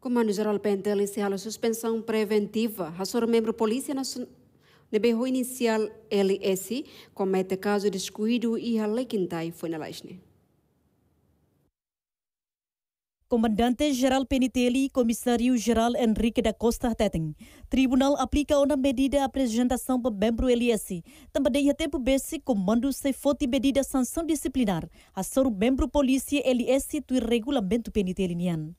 Comando-Geral PNL encerra a suspensão preventiva. A senhora membro Polícia Nacional de berro inicial LS comete caso descuido e a lei quintai foi na Comandante-Geral Penitelli, Comissário-Geral Henrique da Costa Tetem. Tribunal aplica uma medida de apresentação para membro LS. Também a tempo besse comando se fote medida sanção disciplinar. A ser membro polícia LS do regulamento peniteliniano.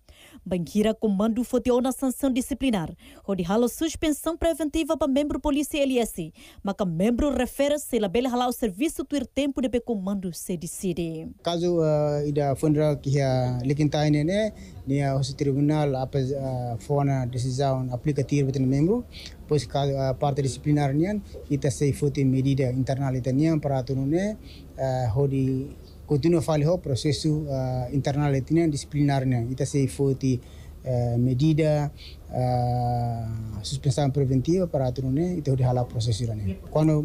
Banquira comando fodeu na sanção disciplinar, onde rala suspensão preventiva para membro polícia LS, mas o membro refere-se a bela o serviço do tempo de comando se decide. Caso ah, ida fundra que a lekintai nene, né, a tribunal apa a ah, fona decisão aplicativa para membro, pois caso a ah, parte disciplinar nian, ita se fote medida internal itanian para tunune, né, hodi continua fale o processo uh, internal e tinha disciplinar né ita se foti uh, medida uh, suspensão preventiva para a tudo né ita de hala processo né quando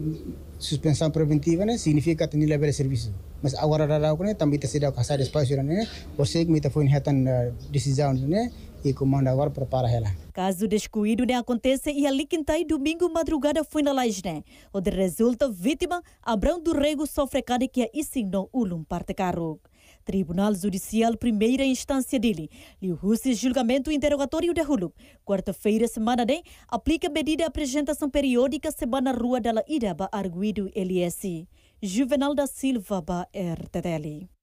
suspensão preventiva né significa ter nível de serviço mas agora da da também ita se dá de espaço né você que me ita foi retan uh, decisão né e comando agora prepara ela. Caso descuido nem né, aconteça e ali quintai tá domingo madrugada foi na né? O onde resulta vítima Abrão do Rego sofre cada que a é insignou ulum parte carro. Tribunal Judicial Primeira Instância Dili, Liu Russi julgamento interrogatório de Hulu. Quarta-feira, semana de, né, aplica medida de apresentação periódica semana rua da Idaba Arguido LSI. Juvenal da Silva, ba RTL.